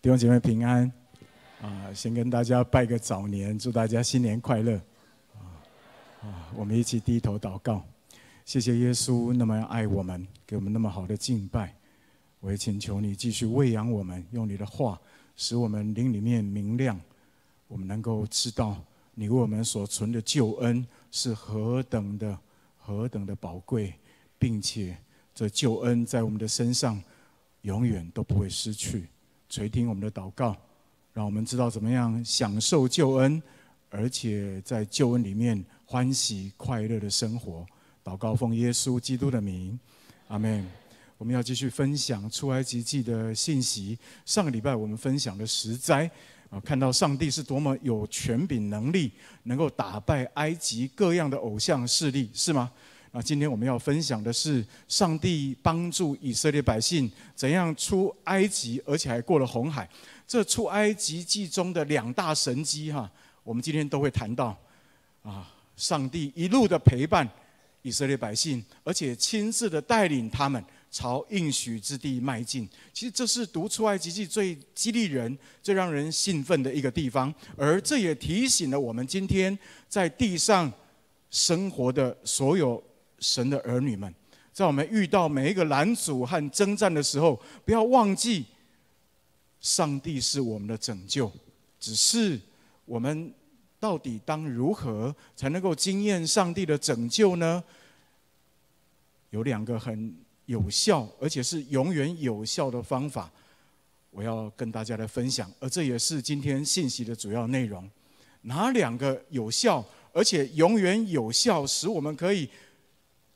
弟兄姐妹平安啊！先跟大家拜个早年，祝大家新年快乐啊！啊，我们一起低头祷告，谢谢耶稣那么爱我们，给我们那么好的敬拜。我也请求你继续喂养我们，用你的话使我们灵里面明亮，我们能够知道你为我们所存的救恩是何等的何等的宝贵，并且这救恩在我们的身上永远都不会失去。垂听我们的祷告，让我们知道怎么样享受救恩，而且在救恩里面欢喜快乐的生活。祷告奉耶稣基督的名，阿门。我们要继续分享出埃及记的信息。上个礼拜我们分享的十灾啊，看到上帝是多么有权柄、能力，能够打败埃及各样的偶像势力，是吗？那今天我们要分享的是上帝帮助以色列百姓怎样出埃及，而且还过了红海。这出埃及记中的两大神机哈，我们今天都会谈到。啊，上帝一路的陪伴以色列百姓，而且亲自的带领他们朝应许之地迈进。其实这是读出埃及记最激励人、最让人兴奋的一个地方。而这也提醒了我们，今天在地上生活的所有。神的儿女们，在我们遇到每一个拦阻和征战的时候，不要忘记，上帝是我们的拯救。只是我们到底当如何才能够经验上帝的拯救呢？有两个很有效，而且是永远有效的方法，我要跟大家来分享。而这也是今天信息的主要内容。哪两个有效，而且永远有效，使我们可以？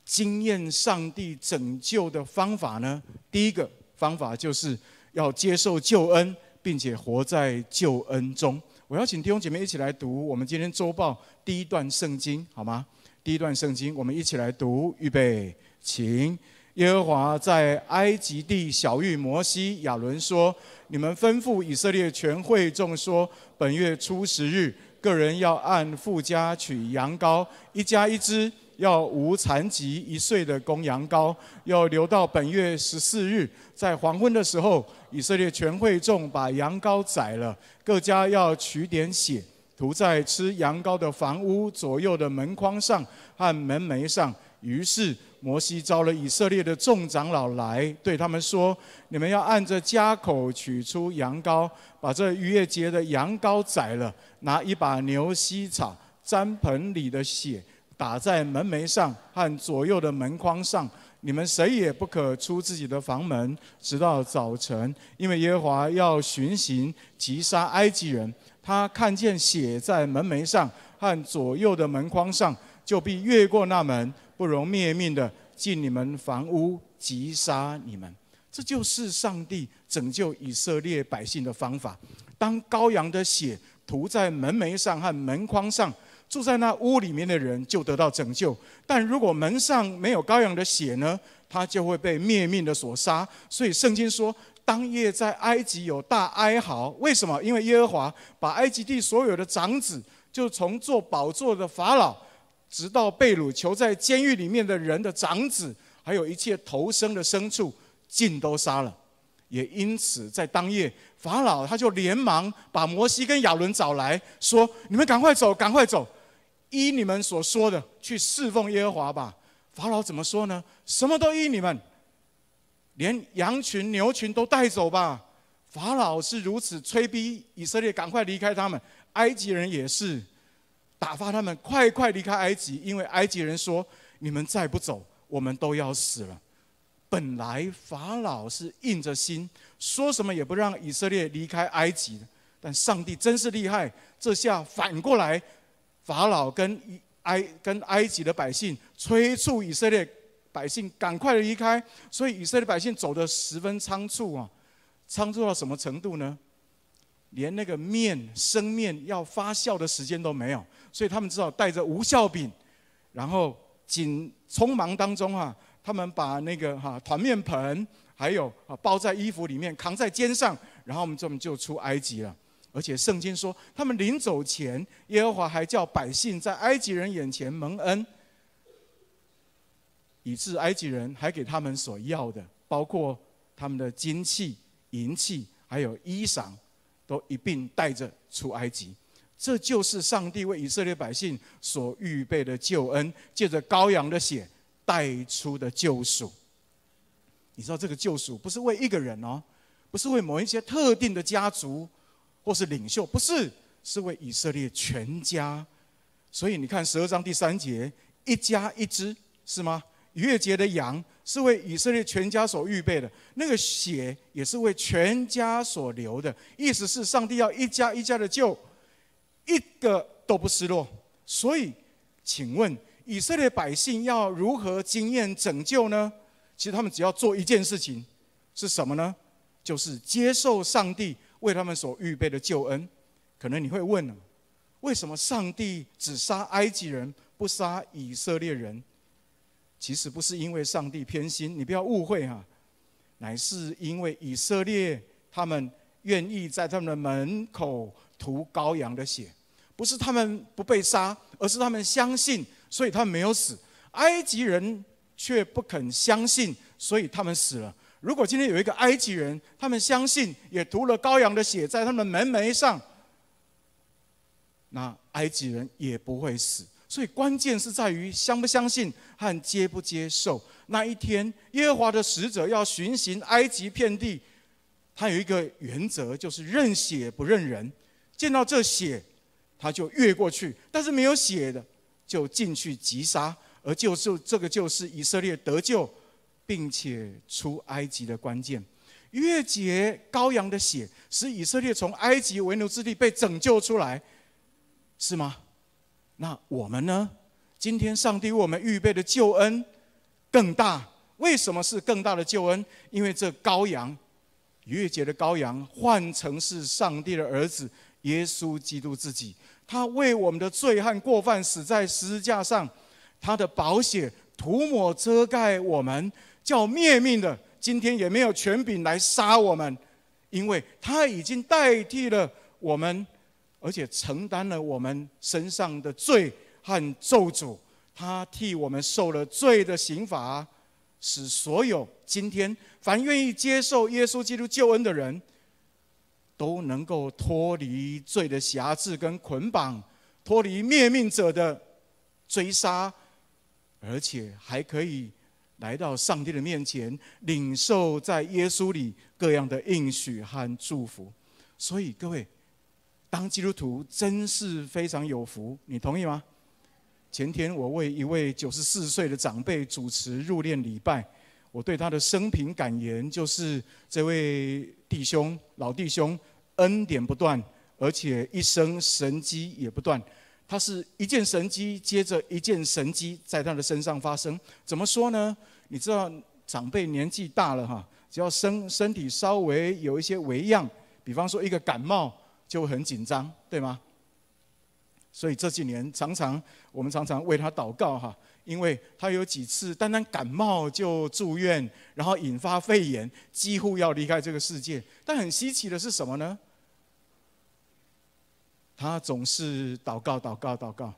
经验上帝拯救的方法呢？第一个方法就是要接受救恩，并且活在救恩中。我邀请弟兄姐妹一起来读我们今天周报第一段圣经，好吗？第一段圣经，我们一起来读，预备，请。耶和华在埃及地小玉摩西、亚伦说：“你们吩咐以色列全会众说，本月初十日，个人要按富家取羊羔，一家一只。”要无残疾一岁的公羊羔，要留到本月十四日，在黄昏的时候，以色列全会众把羊羔宰了，各家要取点血，涂在吃羊羔的房屋左右的门框上和门楣上。于是摩西招了以色列的众长老来，对他们说：“你们要按着家口取出羊羔，把这逾越节的羊羔宰了，拿一把牛膝草沾盆里的血。”打在门楣上和左右的门框上，你们谁也不可出自己的房门，直到早晨，因为耶和华要巡行击杀埃及人。他看见血在门楣上和左右的门框上，就必越过那门，不容灭命的进你们房屋击杀你们。这就是上帝拯救以色列百姓的方法。当羔羊的血涂在门楣上和门框上。住在那屋里面的人就得到拯救，但如果门上没有羔羊的血呢，他就会被灭命的所杀。所以圣经说，当夜在埃及有大哀嚎。为什么？因为耶和华把埃及地所有的长子，就从坐宝座的法老，直到被掳囚在监狱里面的人的长子，还有一切头生的牲畜，尽都杀了。也因此在当夜，法老他就连忙把摩西跟亚伦找来说：“你们赶快走，赶快走。”依你们所说的去侍奉耶和华吧。法老怎么说呢？什么都依你们，连羊群、牛群都带走吧。法老是如此催逼以色列赶快离开他们。埃及人也是，打发他们快快离开埃及，因为埃及人说：“你们再不走，我们都要死了。”本来法老是硬着心，说什么也不让以色列离开埃及的，但上帝真是厉害，这下反过来。法老跟埃跟埃及的百姓催促以色列百姓赶快离开，所以以色列百姓走的十分仓促啊，仓促到什么程度呢？连那个面生面要发酵的时间都没有，所以他们只好带着无效饼，然后紧匆忙当中啊，他们把那个哈团面盆还有啊包在衣服里面扛在肩上，然后我们这么就出埃及了。而且圣经说，他们临走前，耶和华还叫百姓在埃及人眼前蒙恩，以致埃及人还给他们所要的，包括他们的金器、银器，还有衣裳，都一并带着出埃及。这就是上帝为以色列百姓所预备的救恩，借着羔羊的血带出的救赎。你知道这个救赎不是为一个人哦，不是为某一些特定的家族。或是领袖，不是，是为以色列全家。所以你看十二章第三节，一家一只是吗？逾越节的羊是为以色列全家所预备的，那个血也是为全家所流的。意思是上帝要一家一家的救，一个都不失落。所以，请问以色列百姓要如何经验拯救呢？其实他们只要做一件事情，是什么呢？就是接受上帝。为他们所预备的救恩，可能你会问了，为什么上帝只杀埃及人不杀以色列人？其实不是因为上帝偏心，你不要误会哈，乃是因为以色列他们愿意在他们的门口涂羔羊的血，不是他们不被杀，而是他们相信，所以他们没有死；埃及人却不肯相信，所以他们死了。如果今天有一个埃及人，他们相信也涂了羔羊的血在他们门楣上，那埃及人也不会死。所以关键是在于相不相信和接不接受。那一天，耶和华的使者要巡行埃及遍地，他有一个原则，就是认血不认人。见到这血，他就越过去；但是没有血的，就进去击杀。而就是这个，就是以色列得救。并且出埃及的关键，月结节羔羊的血使以色列从埃及为奴之地被拯救出来，是吗？那我们呢？今天上帝为我们预备的救恩更大。为什么是更大的救恩？因为这羔羊，月结节的羔羊换成是上帝的儿子耶稣基督自己，他为我们的罪和过犯死在十字架上，他的宝血涂抹遮盖我们。叫灭命的，今天也没有权柄来杀我们，因为他已经代替了我们，而且承担了我们身上的罪和咒诅。他替我们受了罪的刑罚，使所有今天凡愿意接受耶稣基督救恩的人，都能够脱离罪的辖制跟捆绑，脱离灭命者的追杀，而且还可以。来到上帝的面前，领受在耶稣里各样的应许和祝福。所以各位，当基督徒真是非常有福，你同意吗？前天我为一位九十四岁的长辈主持入殓礼拜，我对他的生平感言就是：这位弟兄老弟兄，恩典不断，而且一生神机也不断。他是一件神机接着一件神机在他的身上发生，怎么说呢？你知道长辈年纪大了哈，只要身身体稍微有一些微恙，比方说一个感冒就很紧张，对吗？所以这几年常常我们常常为他祷告哈，因为他有几次单单感冒就住院，然后引发肺炎，几乎要离开这个世界。但很稀奇的是什么呢？他总是祷告，祷告，祷告，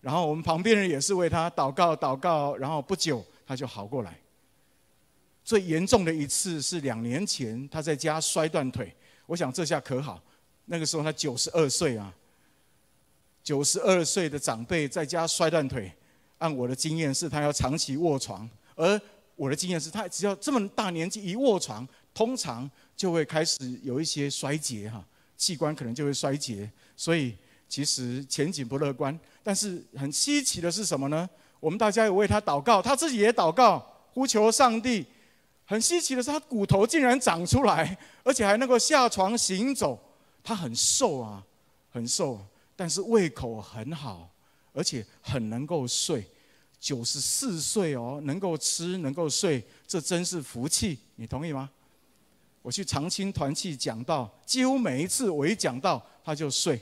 然后我们旁边人也是为他祷告，祷告，然后不久他就好过来。最严重的一次是两年前，他在家摔断腿。我想这下可好，那个时候他九十二岁啊，九十二岁的长辈在家摔断腿，按我的经验是他要长期卧床，而我的经验是他只要这么大年纪一卧床，通常就会开始有一些衰竭哈。器官可能就会衰竭，所以其实前景不乐观。但是很稀奇的是什么呢？我们大家有为他祷告，他自己也祷告，呼求上帝。很稀奇的是，他骨头竟然长出来，而且还能够下床行走。他很瘦啊，很瘦，但是胃口很好，而且很能够睡。九十四岁哦，能够吃，能够睡，这真是福气。你同意吗？我去长青团契讲到，几乎每一次我一讲到，他就睡。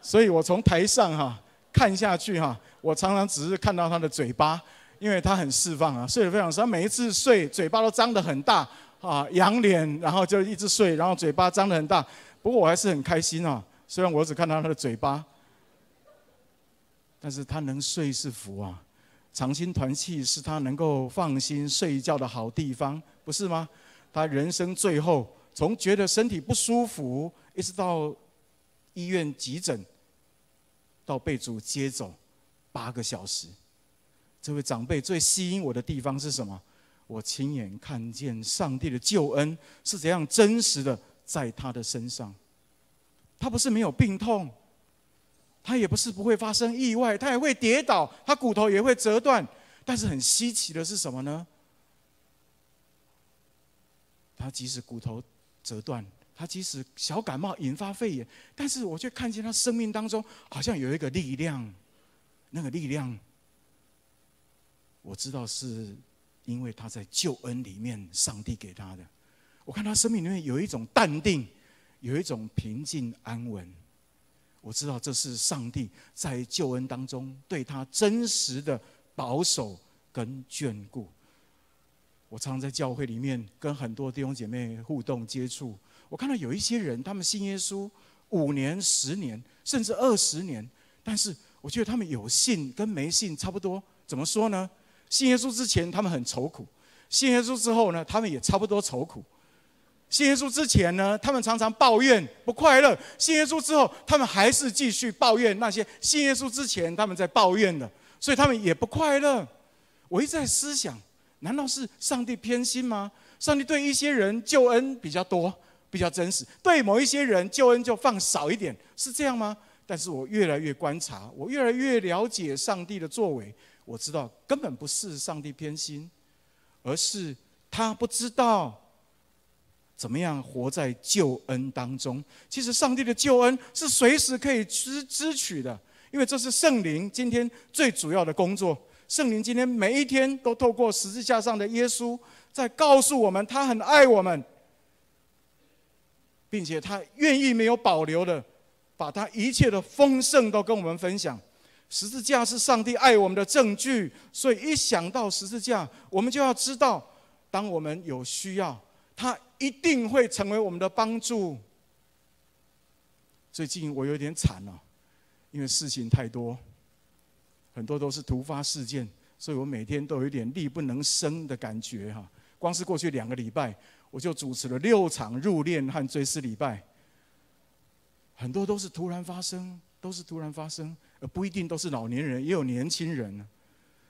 所以我从台上哈看下去哈，我常常只是看到他的嘴巴，因为他很释放啊，睡得非常深。他每一次睡，嘴巴都张得很大啊，仰脸，然后就一直睡，然后嘴巴张得很大。不过我还是很开心啊，虽然我只看到他的嘴巴，但是他能睡是福啊。长青团契是他能够放心睡觉的好地方。不是吗？他人生最后，从觉得身体不舒服，一直到医院急诊，到被主接走，八个小时。这位长辈最吸引我的地方是什么？我亲眼看见上帝的救恩是怎样真实的在他的身上。他不是没有病痛，他也不是不会发生意外，他也会跌倒，他骨头也会折断。但是很稀奇的是什么呢？他即使骨头折断，他即使小感冒引发肺炎，但是我却看见他生命当中好像有一个力量，那个力量，我知道是因为他在救恩里面上帝给他的。我看他生命里面有一种淡定，有一种平静安稳，我知道这是上帝在救恩当中对他真实的保守跟眷顾。我常常在教会里面跟很多弟兄姐妹互动接触，我看到有一些人，他们信耶稣五年、十年，甚至二十年，但是我觉得他们有信跟没信差不多。怎么说呢？信耶稣之前，他们很愁苦；信耶稣之后呢，他们也差不多愁苦。信耶稣之前呢，他们常常抱怨不快乐；信耶稣之后，他们还是继续抱怨那些信耶稣之前他们在抱怨的，所以他们也不快乐。我一直在思想。难道是上帝偏心吗？上帝对一些人救恩比较多，比较真实；对某一些人救恩就放少一点，是这样吗？但是我越来越观察，我越来越了解上帝的作为。我知道根本不是上帝偏心，而是他不知道怎么样活在救恩当中。其实上帝的救恩是随时可以支支取的，因为这是圣灵今天最主要的工作。圣灵今天每一天都透过十字架上的耶稣，在告诉我们，他很爱我们，并且他愿意没有保留的，把他一切的丰盛都跟我们分享。十字架是上帝爱我们的证据，所以一想到十字架，我们就要知道，当我们有需要，他一定会成为我们的帮助。最近我有点惨了，因为事情太多。很多都是突发事件，所以我每天都有一点力不能生的感觉哈。光是过去两个礼拜，我就主持了六场入殓和追思礼拜。很多都是突然发生，都是突然发生，而不一定都是老年人，也有年轻人。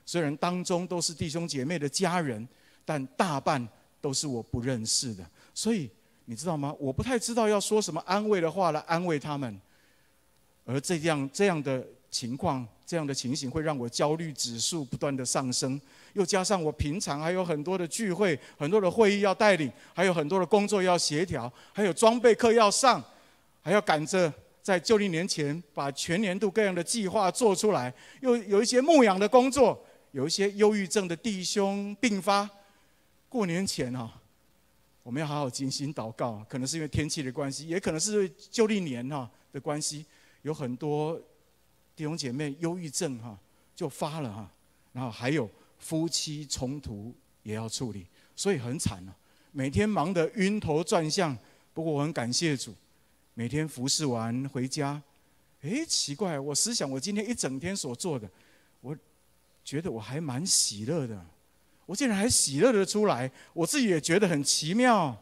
虽然当中都是弟兄姐妹的家人，但大半都是我不认识的。所以你知道吗？我不太知道要说什么安慰的话来安慰他们。而这样这样的。情况这样的情形会让我焦虑指数不断的上升，又加上我平常还有很多的聚会、很多的会议要带领，还有很多的工作要协调，还有装备课要上，还要赶着在旧历年前把全年度各样的计划做出来，又有一些牧养的工作，有一些忧郁症的弟兄病发。过年前哈，我们要好好精心祷告，可能是因为天气的关系，也可能是旧历年哈的关系，有很多。弟兄姐妹，忧郁症哈就发了哈，然后还有夫妻冲突也要处理，所以很惨了，每天忙得晕头转向。不过我很感谢主，每天服侍完回家，哎，奇怪，我思想我今天一整天所做的，我觉得我还蛮喜乐的，我竟然还喜乐得出来，我自己也觉得很奇妙，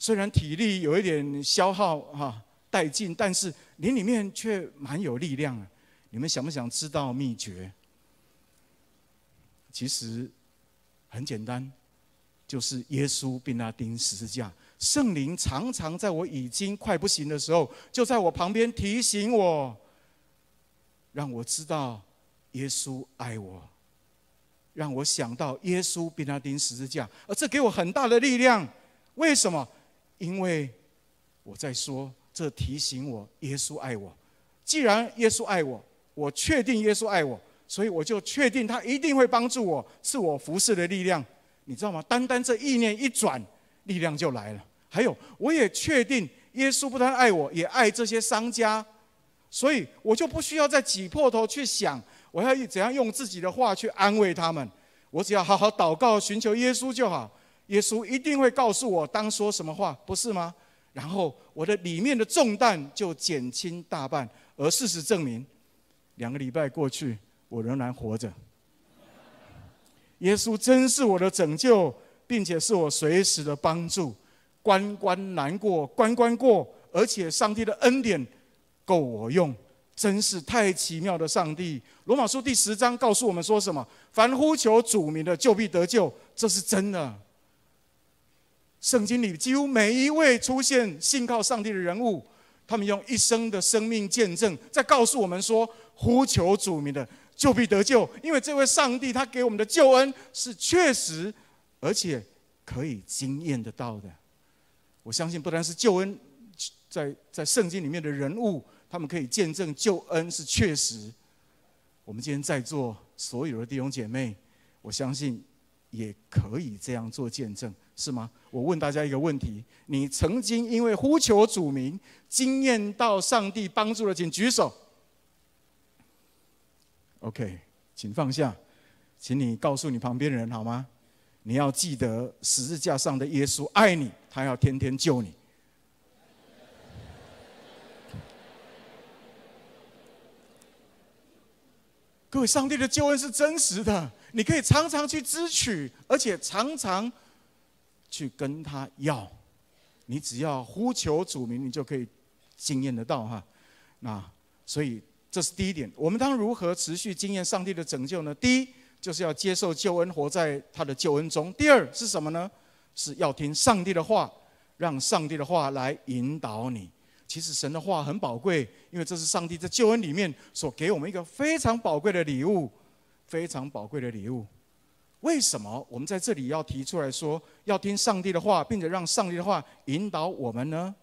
虽然体力有一点消耗哈。殆尽，但是你里面却蛮有力量。啊！你们想不想知道秘诀？其实很简单，就是耶稣被钉十字架。圣灵常常在我已经快不行的时候，就在我旁边提醒我，让我知道耶稣爱我，让我想到耶稣被钉十字架，而这给我很大的力量。为什么？因为我在说。这提醒我，耶稣爱我。既然耶稣爱我，我确定耶稣爱我，所以我就确定他一定会帮助我，是我服侍的力量。你知道吗？单单这意念一转，力量就来了。还有，我也确定耶稣不但爱我，也爱这些商家，所以我就不需要再挤破头去想我要怎样用自己的话去安慰他们，我只要好好祷告寻求耶稣就好，耶稣一定会告诉我当说什么话，不是吗？然后我的里面的重担就减轻大半，而事实证明，两个礼拜过去，我仍然活着。耶稣真是我的拯救，并且是我随时的帮助。关关难过，关关过，而且上帝的恩典够我用，真是太奇妙的上帝。罗马书第十章告诉我们说什么？凡呼求主名的，就必得救，这是真的。圣经里几乎每一位出现信靠上帝的人物，他们用一生的生命见证，在告诉我们说：呼求主名的就必得救，因为这位上帝他给我们的救恩是确实，而且可以经验得到的。我相信不单是救恩，在在圣经里面的人物，他们可以见证救恩是确实。我们今天在座所有的弟兄姐妹，我相信也可以这样做见证。是吗？我问大家一个问题：你曾经因为呼求主名，经验到上帝帮助了，请举手。OK，请放下，请你告诉你旁边人好吗？你要记得十字架上的耶稣爱你，他要天天救你。各位，上帝的救恩是真实的，你可以常常去支取，而且常常。去跟他要，你只要呼求主名，你就可以经验得到哈。那所以这是第一点。我们当如何持续经验上帝的拯救呢？第一，就是要接受救恩，活在他的救恩中。第二是什么呢？是要听上帝的话，让上帝的话来引导你。其实神的话很宝贵，因为这是上帝在救恩里面所给我们一个非常宝贵的礼物，非常宝贵的礼物。为什么我们在这里要提出来说要听上帝的话，并且让上帝的话引导我们呢？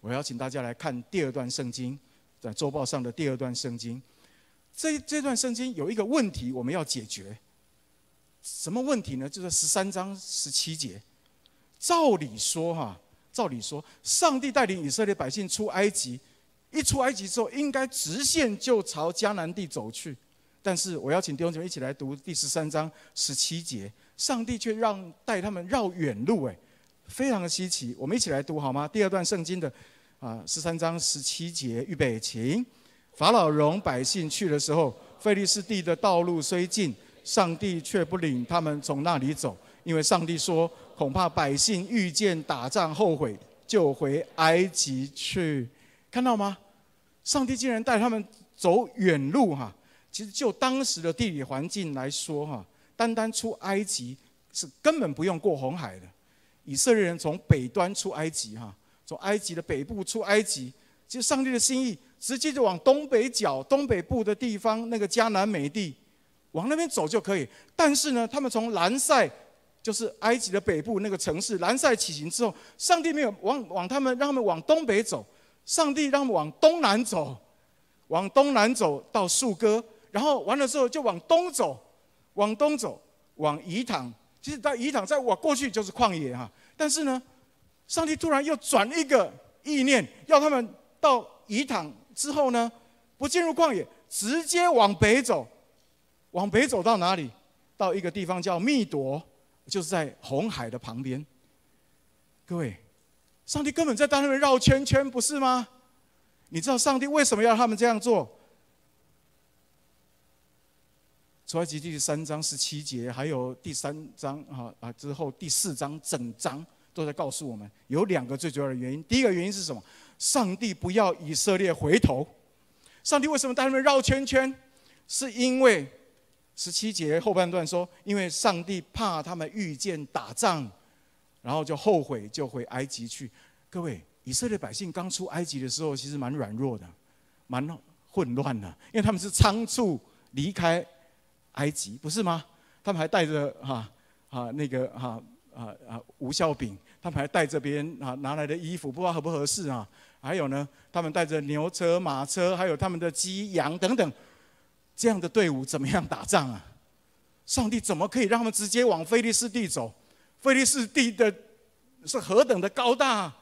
我邀请大家来看第二段圣经，在周报上的第二段圣经。这这段圣经有一个问题我们要解决，什么问题呢？就是十三章十七节。照理说，哈，照理说，上帝带领以色列百姓出埃及，一出埃及之后，应该直线就朝迦南地走去。但是，我邀请弟兄姐妹一起来读第十三章十七节：上帝却让带他们绕远路，哎，非常的稀奇。我们一起来读好吗？第二段圣经的，啊，十三章十七节，预备，请。法老容百姓去的时候，菲利斯地的道路虽近，上帝却不领他们从那里走，因为上帝说，恐怕百姓遇见打仗后悔，就回埃及去。看到吗？上帝竟然带他们走远路哈！其实就当时的地理环境来说，哈，单单出埃及是根本不用过红海的。以色列人从北端出埃及，哈，从埃及的北部出埃及，其实上帝的心意直接就往东北角、东北部的地方，那个迦南美地，往那边走就可以。但是呢，他们从兰塞，就是埃及的北部那个城市兰塞起行之后，上帝没有往往他们让他们往东北走，上帝让他们往东南走，往东南走到树哥。然后完了之后就往东走，往东走，往乙塘。其实到乙塘再往过去就是旷野哈。但是呢，上帝突然又转一个意念，要他们到乙塘之后呢，不进入旷野，直接往北走，往北走到哪里？到一个地方叫密朵，就是在红海的旁边。各位，上帝根本在带他们绕圈圈，不是吗？你知道上帝为什么要他们这样做？出埃及第三章十七节，还有第三章啊啊之后第四章整章都在告诉我们，有两个最主要的原因。第一个原因是什么？上帝不要以色列回头。上帝为什么带他们绕圈圈？是因为十七节后半段说，因为上帝怕他们遇见打仗，然后就后悔，就回埃及去。各位，以色列百姓刚出埃及的时候，其实蛮软弱的，蛮混乱的，因为他们是仓促离开。埃及不是吗？他们还带着哈啊那个哈啊啊无效饼，他们还带着别人啊拿来的衣服，不知道合不合适啊。还有呢，他们带着牛车、马车，还有他们的鸡、羊等等，这样的队伍怎么样打仗啊？上帝怎么可以让他们直接往菲利士地走？菲利士地的是何等的高大？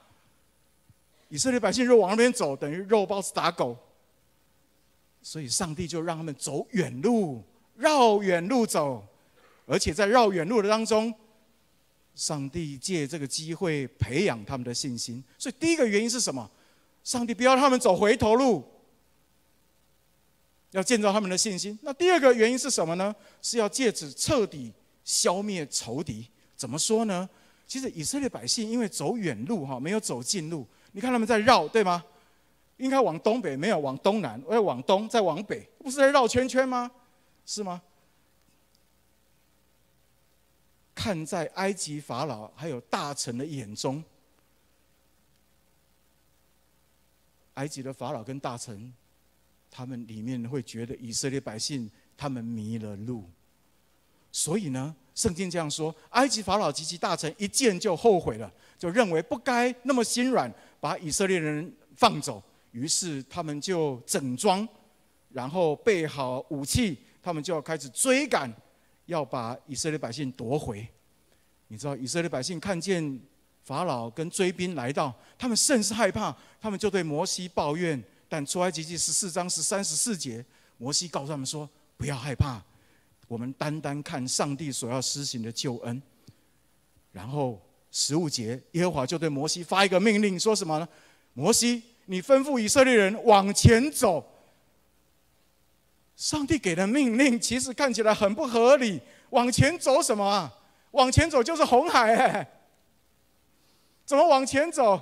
以色列百姓若往那边走，等于肉包子打狗。所以，上帝就让他们走远路。绕远路走，而且在绕远路的当中，上帝借这个机会培养他们的信心。所以第一个原因是什么？上帝不要他们走回头路，要建造他们的信心。那第二个原因是什么呢？是要借此彻底消灭仇敌。怎么说呢？其实以色列百姓因为走远路哈，没有走近路。你看他们在绕，对吗？应该往东北，没有往东南，要往东再往北，不是在绕圈圈吗？是吗？看在埃及法老还有大臣的眼中，埃及的法老跟大臣，他们里面会觉得以色列百姓他们迷了路，所以呢，圣经这样说：埃及法老及其大臣一见就后悔了，就认为不该那么心软，把以色列人放走。于是他们就整装，然后备好武器。他们就要开始追赶，要把以色列百姓夺回。你知道以色列百姓看见法老跟追兵来到，他们甚是害怕，他们就对摩西抱怨。但出埃及记十四章是三十四节，摩西告诉他们说：“不要害怕，我们单单看上帝所要施行的救恩。”然后十五节，耶和华就对摩西发一个命令，说什么呢？摩西，你吩咐以色列人往前走。上帝给的命令其实看起来很不合理。往前走什么啊？往前走就是红海，哎，怎么往前走？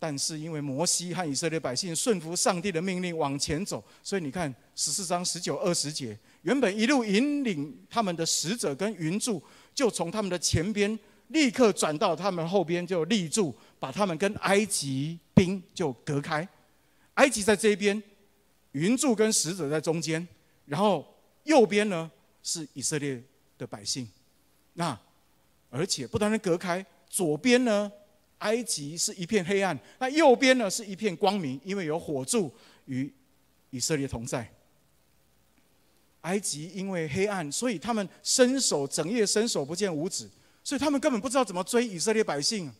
但是因为摩西和以色列百姓顺服上帝的命令往前走，所以你看十四章十九二十节，原本一路引领他们的使者跟云柱就从他们的前边立刻转到他们后边就立柱，把他们跟埃及兵就隔开。埃及在这边。云柱跟使者在中间，然后右边呢是以色列的百姓，那而且不断的隔开，左边呢埃及是一片黑暗，那右边呢是一片光明，因为有火柱与以色列同在。埃及因为黑暗，所以他们伸手整夜伸手不见五指，所以他们根本不知道怎么追以色列百姓。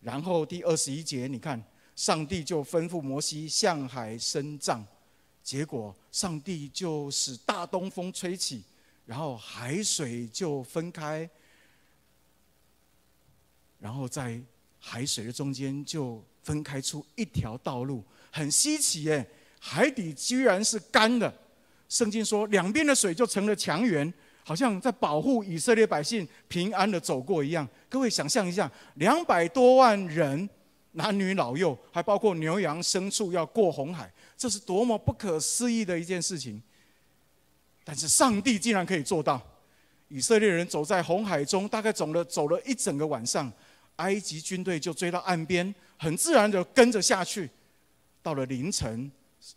然后第二十一节，你看上帝就吩咐摩西向海伸杖。结果，上帝就使大东风吹起，然后海水就分开，然后在海水的中间就分开出一条道路，很稀奇耶！海底居然是干的。圣经说，两边的水就成了墙垣，好像在保护以色列百姓平安的走过一样。各位想象一下，两百多万人，男女老幼，还包括牛羊牲畜，要过红海。这是多么不可思议的一件事情！但是上帝竟然可以做到。以色列人走在红海中，大概走了走了一整个晚上，埃及军队就追到岸边，很自然地跟着下去。到了凌晨，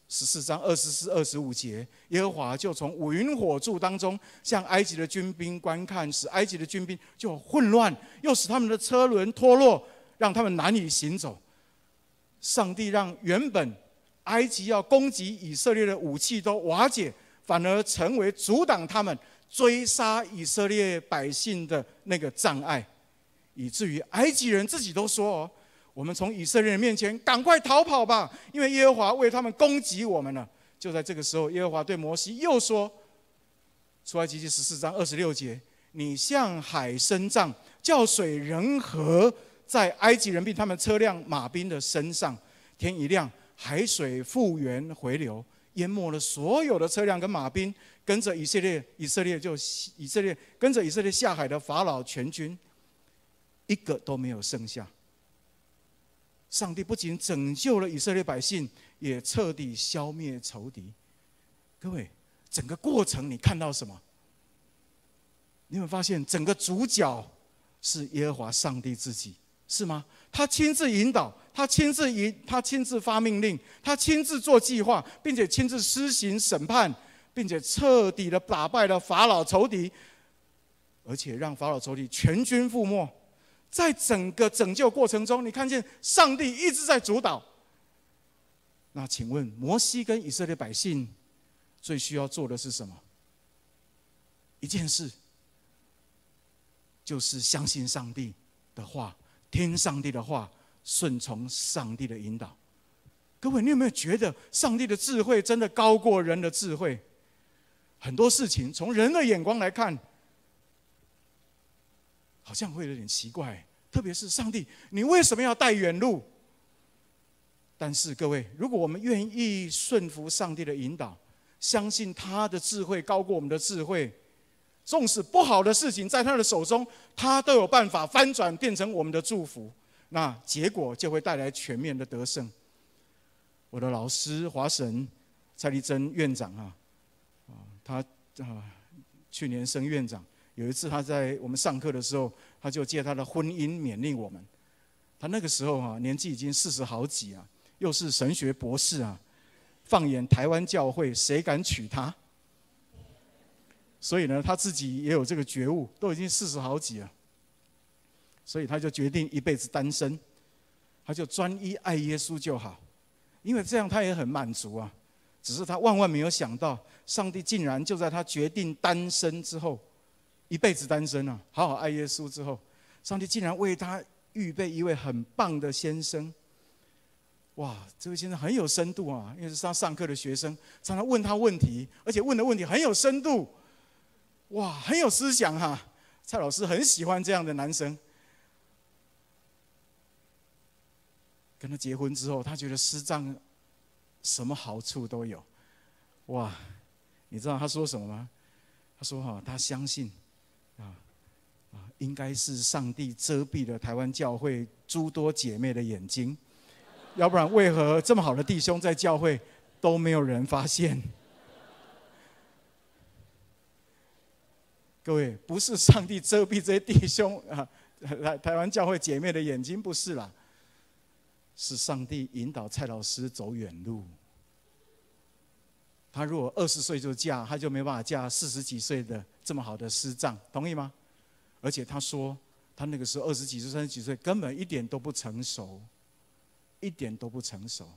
十四章二十四、二十五节，耶和华就从五云火柱当中向埃及的军兵观看，使埃及的军兵就混乱，又使他们的车轮脱落，让他们难以行走。上帝让原本埃及要攻击以色列的武器都瓦解，反而成为阻挡他们追杀以色列百姓的那个障碍，以至于埃及人自己都说：“哦，我们从以色列人面前赶快逃跑吧，因为耶和华为他们攻击我们了。”就在这个时候，耶和华对摩西又说：“出埃及记十四章二十六节，你向海伸杖，叫水人和在埃及人并他们车辆马兵的身上。天一亮。”海水复原回流，淹没了所有的车辆跟马兵，跟着以色列，以色列就以色列跟着以色列下海的法老全军，一个都没有剩下。上帝不仅拯救了以色列百姓，也彻底消灭仇敌。各位，整个过程你看到什么？你会发现整个主角是耶和华上帝自己，是吗？他亲自引导，他亲自引，他亲自发命令，他亲自做计划，并且亲自施行审判，并且彻底的打败了法老仇敌，而且让法老仇敌全军覆没。在整个拯救过程中，你看见上帝一直在主导。那请问，摩西跟以色列百姓最需要做的是什么？一件事，就是相信上帝的话。听上帝的话，顺从上帝的引导。各位，你有没有觉得上帝的智慧真的高过人的智慧？很多事情从人的眼光来看，好像会有点奇怪。特别是上帝，你为什么要带远路？但是，各位，如果我们愿意顺服上帝的引导，相信他的智慧高过我们的智慧。纵使不好的事情在他的手中，他都有办法翻转，变成我们的祝福。那结果就会带来全面的得胜。我的老师华神蔡立珍院长啊，啊，他啊去年升院长，有一次他在我们上课的时候，他就借他的婚姻勉励我们。他那个时候啊，年纪已经四十好几啊，又是神学博士啊，放眼台湾教会，谁敢娶他？所以呢，他自己也有这个觉悟，都已经四十好几了。所以他就决定一辈子单身，他就专一爱耶稣就好，因为这样他也很满足啊。只是他万万没有想到，上帝竟然就在他决定单身之后，一辈子单身啊，好好爱耶稣之后，上帝竟然为他预备一位很棒的先生。哇，这位先生很有深度啊，因为是他上课的学生，常常问他问题，而且问的问题很有深度。哇，很有思想哈！蔡老师很喜欢这样的男生。跟他结婚之后，他觉得师藏什么好处都有。哇，你知道他说什么吗？他说：“哈，他相信啊啊，应该是上帝遮蔽了台湾教会诸多姐妹的眼睛，要不然为何这么好的弟兄在教会都没有人发现？”各位，不是上帝遮蔽这些弟兄啊，来 台湾教会姐妹的眼睛，不是啦，是上帝引导蔡老师走远路。他如果二十岁就嫁，他就没办法嫁四十几岁的这么好的师丈，同意吗？而且他说，他那个时候二十几岁、三十几岁，根本一点都不成熟，一点都不成熟，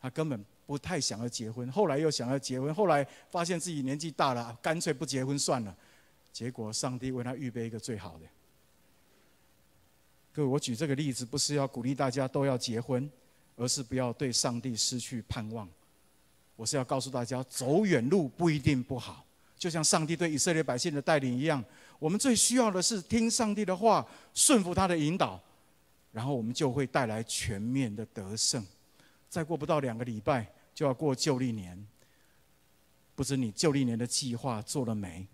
他根本不太想要结婚。后来又想要结婚，后来发现自己年纪大了，干脆不结婚算了。结果，上帝为他预备一个最好的。各位，我举这个例子不是要鼓励大家都要结婚，而是不要对上帝失去盼望。我是要告诉大家，走远路不一定不好，就像上帝对以色列百姓的带领一样。我们最需要的是听上帝的话，顺服他的引导，然后我们就会带来全面的得胜。再过不到两个礼拜就要过旧历年，不知你旧历年的计划做了没？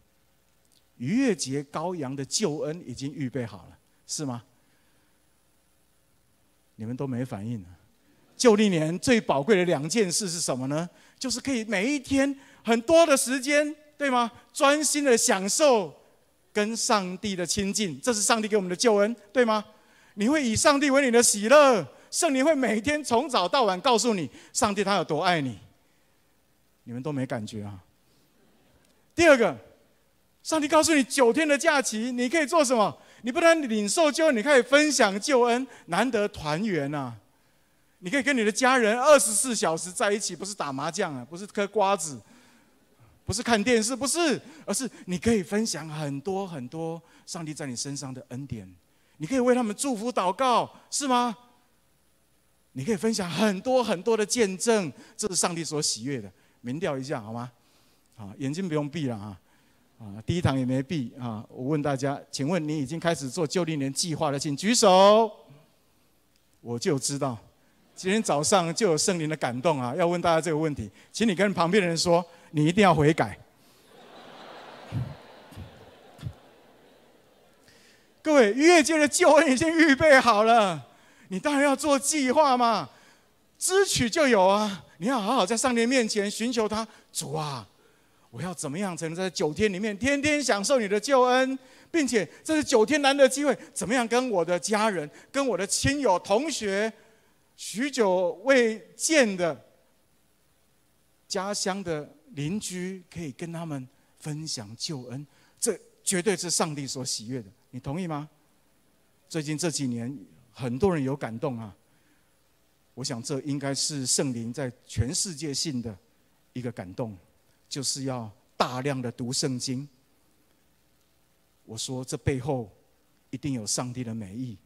逾越节羔羊的救恩已经预备好了，是吗？你们都没反应呢。旧历年最宝贵的两件事是什么呢？就是可以每一天很多的时间，对吗？专心的享受跟上帝的亲近，这是上帝给我们的救恩，对吗？你会以上帝为你的喜乐，圣灵会每天从早到晚告诉你，上帝他有多爱你。你们都没感觉啊。第二个。上帝告诉你九天的假期，你可以做什么？你不能领受救，你可以分享救恩，难得团圆呐！你可以跟你的家人二十四小时在一起，不是打麻将啊，不是嗑瓜子，不是看电视，不是，而是你可以分享很多很多上帝在你身上的恩典。你可以为他们祝福祷告，是吗？你可以分享很多很多的见证，这是上帝所喜悦的。明掉一下好吗？好，眼睛不用闭了啊。啊，第一堂也没必。啊！我问大家，请问你已经开始做旧历年计划了，请举手。我就知道，今天早上就有圣灵的感动啊！要问大家这个问题，请你跟旁边的人说，你一定要悔改。各位，越界的旧恩已经预备好了，你当然要做计划嘛，知取就有啊！你要好好在上帝面前寻求他，主啊！我要怎么样才能在九天里面天天享受你的救恩，并且这是九天难得机会？怎么样跟我的家人、跟我的亲友、同学，许久未见的家乡的邻居，可以跟他们分享救恩？这绝对是上帝所喜悦的，你同意吗？最近这几年，很多人有感动啊！我想这应该是圣灵在全世界性的一个感动。就是要大量的读圣经。我说这背后一定有上帝的美意，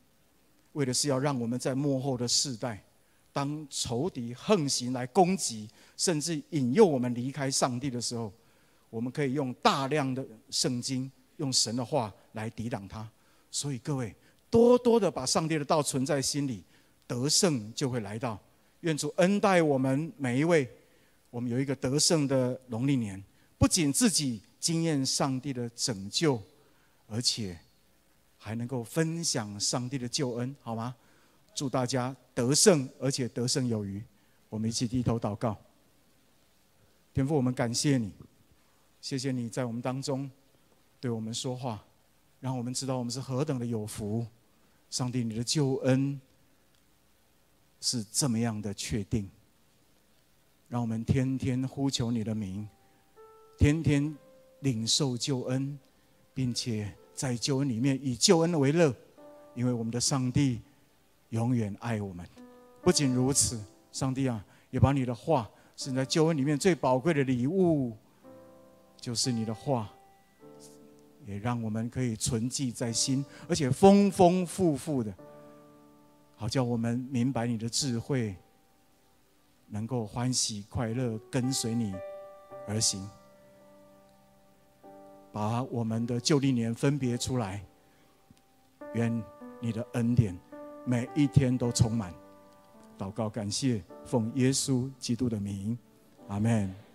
为的是要让我们在幕后的世代，当仇敌横行来攻击，甚至引诱我们离开上帝的时候，我们可以用大量的圣经，用神的话来抵挡他。所以各位，多多的把上帝的道存在心里，得胜就会来到。愿主恩待我们每一位。我们有一个得胜的农历年，不仅自己经验上帝的拯救，而且还能够分享上帝的救恩，好吗？祝大家得胜，而且得胜有余。我们一起低头祷告，天父，我们感谢你，谢谢你在我们当中对我们说话，让我们知道我们是何等的有福。上帝，你的救恩是这么样的确定。让我们天天呼求你的名，天天领受救恩，并且在救恩里面以救恩为乐，因为我们的上帝永远爱我们。不仅如此，上帝啊，也把你的话，是你在救恩里面最宝贵的礼物，就是你的话，也让我们可以存记在心，而且丰丰富富的，好叫我们明白你的智慧。能够欢喜快乐跟随你而行，把我们的旧历年分别出来。愿你的恩典每一天都充满。祷告，感谢，奉耶稣基督的名，阿门。